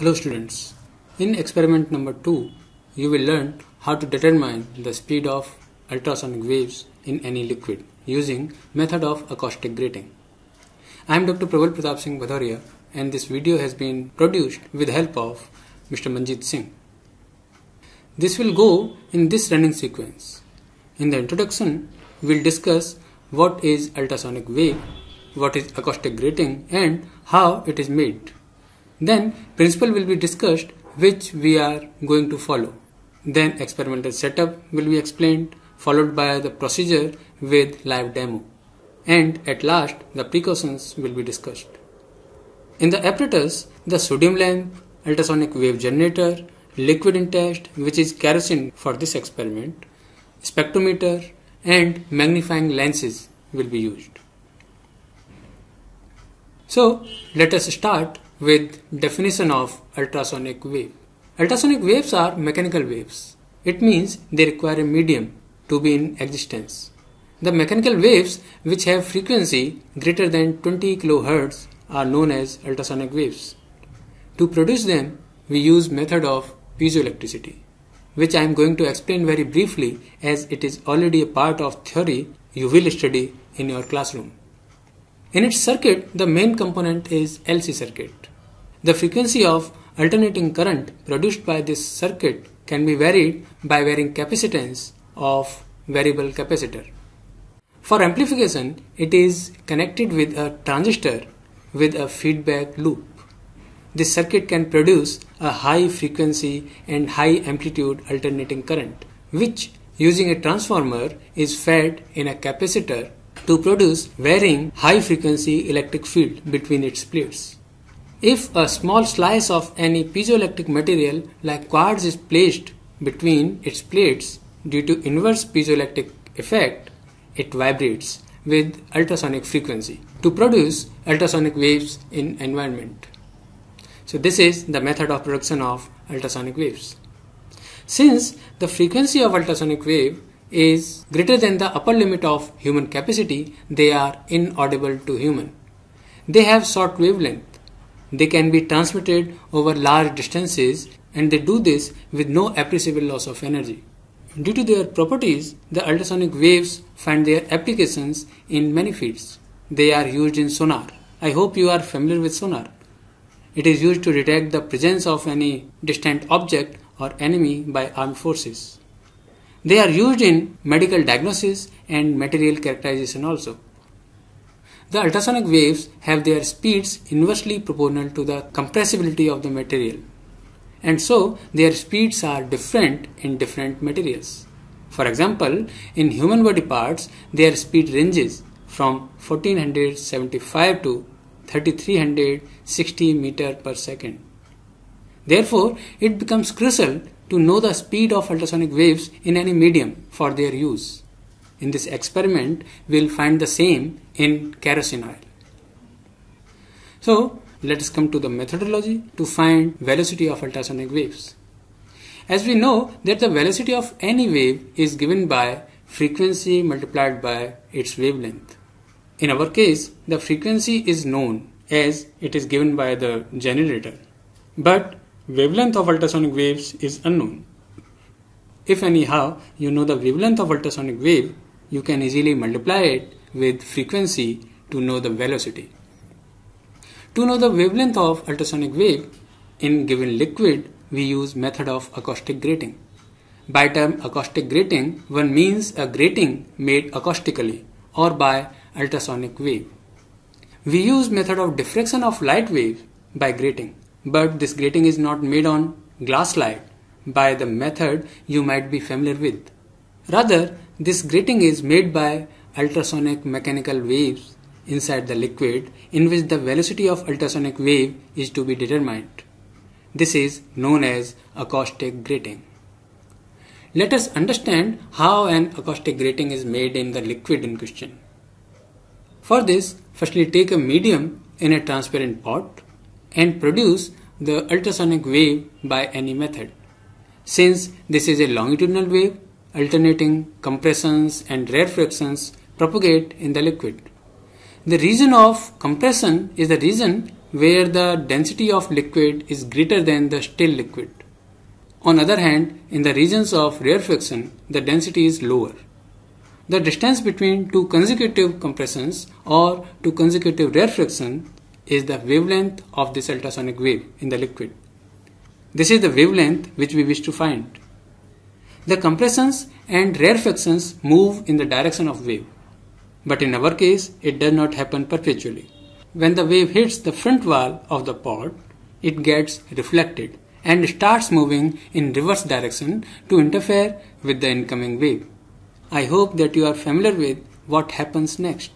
Hello students, in experiment number 2, you will learn how to determine the speed of ultrasonic waves in any liquid using method of acoustic grating. I am Dr. Praval Pratap Singh Bhadaria and this video has been produced with help of Mr. Manjit Singh. This will go in this running sequence. In the introduction, we will discuss what is ultrasonic wave, what is acoustic grating and how it is made. Then principle will be discussed which we are going to follow. Then experimental setup will be explained followed by the procedure with live demo. And at last the precautions will be discussed. In the apparatus, the sodium lamp, ultrasonic wave generator, liquid in test which is kerosene for this experiment, spectrometer and magnifying lenses will be used. So let us start with definition of ultrasonic wave. Ultrasonic waves are mechanical waves. It means they require a medium to be in existence. The mechanical waves which have frequency greater than 20 kHz are known as ultrasonic waves. To produce them, we use method of piezoelectricity, which I am going to explain very briefly as it is already a part of theory you will study in your classroom. In its circuit, the main component is LC circuit. The frequency of alternating current produced by this circuit can be varied by varying capacitance of variable capacitor. For amplification, it is connected with a transistor with a feedback loop. This circuit can produce a high frequency and high amplitude alternating current, which using a transformer is fed in a capacitor to produce varying high frequency electric field between its plates. If a small slice of any piezoelectric material like quartz is placed between its plates due to inverse piezoelectric effect, it vibrates with ultrasonic frequency to produce ultrasonic waves in environment. So this is the method of production of ultrasonic waves. Since the frequency of ultrasonic wave is greater than the upper limit of human capacity, they are inaudible to human. They have short wavelength they can be transmitted over large distances and they do this with no appreciable loss of energy. Due to their properties, the ultrasonic waves find their applications in many fields. They are used in sonar. I hope you are familiar with sonar. It is used to detect the presence of any distant object or enemy by armed forces. They are used in medical diagnosis and material characterization also. The ultrasonic waves have their speeds inversely proportional to the compressibility of the material. And so their speeds are different in different materials. For example, in human body parts, their speed ranges from 1475 to 3360 meter per second. Therefore, it becomes crucial to know the speed of ultrasonic waves in any medium for their use in this experiment we will find the same in kerosene oil. So let us come to the methodology to find velocity of ultrasonic waves. As we know that the velocity of any wave is given by frequency multiplied by its wavelength. In our case, the frequency is known as it is given by the generator, but wavelength of ultrasonic waves is unknown. If anyhow you know the wavelength of ultrasonic wave, you can easily multiply it with frequency to know the velocity. To know the wavelength of ultrasonic wave in given liquid, we use method of acoustic grating. By term acoustic grating, one means a grating made acoustically or by ultrasonic wave. We use method of diffraction of light wave by grating, but this grating is not made on glass slide by the method you might be familiar with. Rather, this grating is made by ultrasonic mechanical waves inside the liquid in which the velocity of ultrasonic wave is to be determined. This is known as acoustic grating. Let us understand how an acoustic grating is made in the liquid in question. For this, firstly take a medium in a transparent pot and produce the ultrasonic wave by any method. Since this is a longitudinal wave, alternating compressions and rarefactions propagate in the liquid. The region of compression is the region where the density of liquid is greater than the still liquid. On other hand, in the regions of rarefaction, the density is lower. The distance between two consecutive compressions or two consecutive rarefaction is the wavelength of this ultrasonic wave in the liquid. This is the wavelength which we wish to find. The compressions and rarefactions move in the direction of wave. But in our case, it does not happen perpetually. When the wave hits the front wall of the pod, it gets reflected and starts moving in reverse direction to interfere with the incoming wave. I hope that you are familiar with what happens next.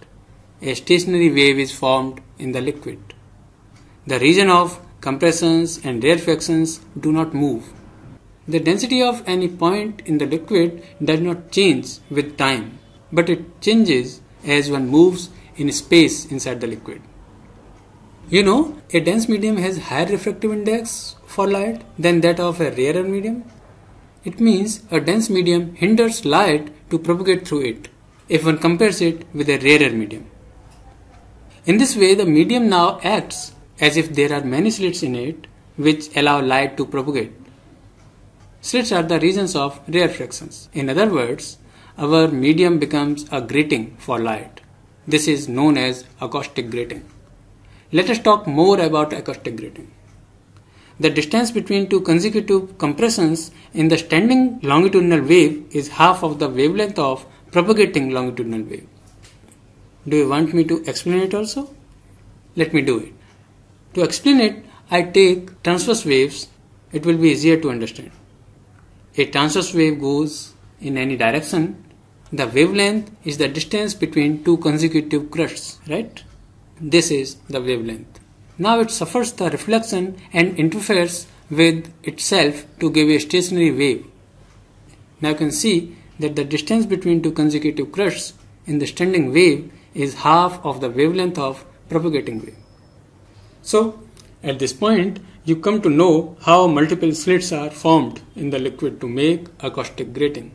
A stationary wave is formed in the liquid. The region of compressions and rarefactions do not move. The density of any point in the liquid does not change with time, but it changes as one moves in space inside the liquid. You know, a dense medium has higher refractive index for light than that of a rarer medium. It means a dense medium hinders light to propagate through it if one compares it with a rarer medium. In this way, the medium now acts as if there are many slits in it which allow light to propagate. Slits are the regions of rarefactions. In other words, our medium becomes a grating for light. This is known as acoustic grating. Let us talk more about acoustic grating. The distance between two consecutive compressions in the standing longitudinal wave is half of the wavelength of propagating longitudinal wave. Do you want me to explain it also? Let me do it. To explain it, I take transverse waves. It will be easier to understand a transverse wave goes in any direction, the wavelength is the distance between two consecutive crests, right? This is the wavelength. Now it suffers the reflection and interferes with itself to give a stationary wave. Now you can see that the distance between two consecutive crests in the standing wave is half of the wavelength of propagating wave. So at this point you come to know how multiple slits are formed in the liquid to make acoustic grating.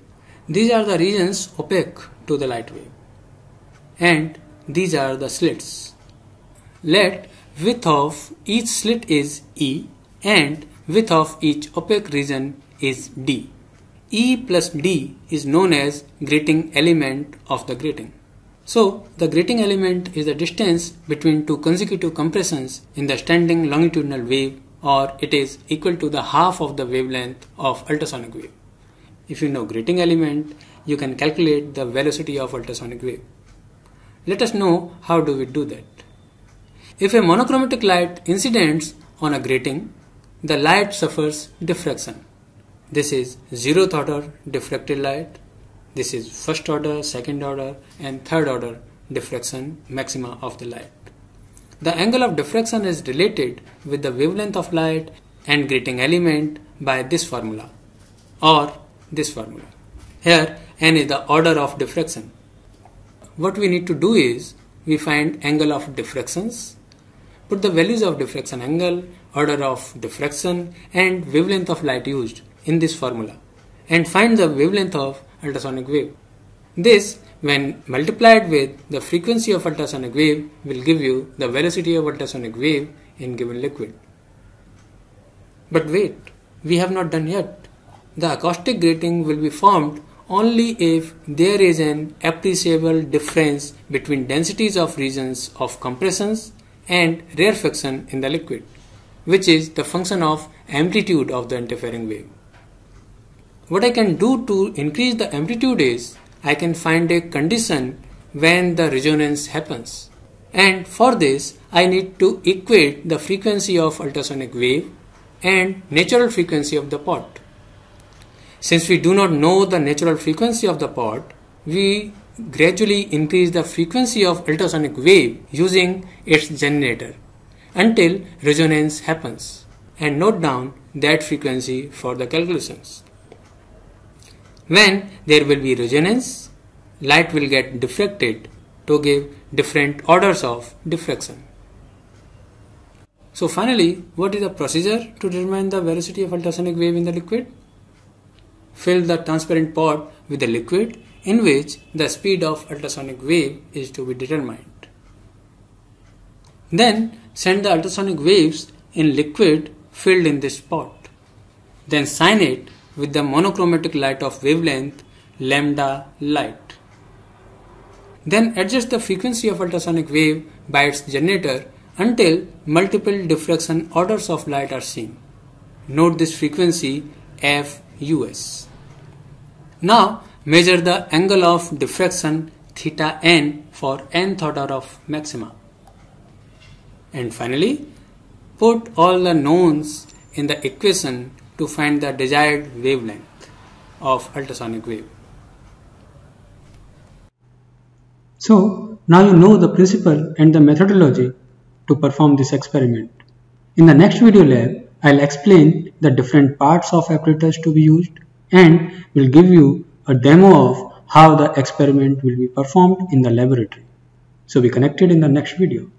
These are the regions opaque to the light wave. And these are the slits. Let width of each slit is E and width of each opaque region is D. E plus D is known as grating element of the grating. So, the grating element is the distance between two consecutive compressions in the standing longitudinal wave or it is equal to the half of the wavelength of ultrasonic wave. If you know grating element, you can calculate the velocity of ultrasonic wave. Let us know how do we do that. If a monochromatic light incidents on a grating, the light suffers diffraction. This is zeroth order diffracted light. This is first order, second order and third order diffraction maxima of the light. The angle of diffraction is related with the wavelength of light and grating element by this formula or this formula. Here n is the order of diffraction. What we need to do is we find angle of diffractions, put the values of diffraction angle, order of diffraction and wavelength of light used in this formula and find the wavelength of ultrasonic wave. This when multiplied with the frequency of ultrasonic wave will give you the velocity of ultrasonic wave in given liquid. But wait, we have not done yet. The acoustic grating will be formed only if there is an appreciable difference between densities of regions of compressions and rarefaction in the liquid, which is the function of amplitude of the interfering wave. What I can do to increase the amplitude is I can find a condition when the resonance happens. And for this, I need to equate the frequency of ultrasonic wave and natural frequency of the pot. Since we do not know the natural frequency of the pot, we gradually increase the frequency of ultrasonic wave using its generator until resonance happens and note down that frequency for the calculations. When there will be resonance, light will get diffracted to give different orders of diffraction. So finally, what is the procedure to determine the velocity of ultrasonic wave in the liquid? Fill the transparent pot with the liquid in which the speed of ultrasonic wave is to be determined. Then send the ultrasonic waves in liquid filled in this pot. Then sign it with the monochromatic light of wavelength lambda light. Then adjust the frequency of ultrasonic wave by its generator until multiple diffraction orders of light are seen. Note this frequency FUS. Now measure the angle of diffraction theta n for nth order of maxima. And finally, put all the knowns in the equation to find the desired wavelength of ultrasonic wave. So now you know the principle and the methodology to perform this experiment. In the next video lab, I'll explain the different parts of apparatus to be used and will give you a demo of how the experiment will be performed in the laboratory. So be connected in the next video.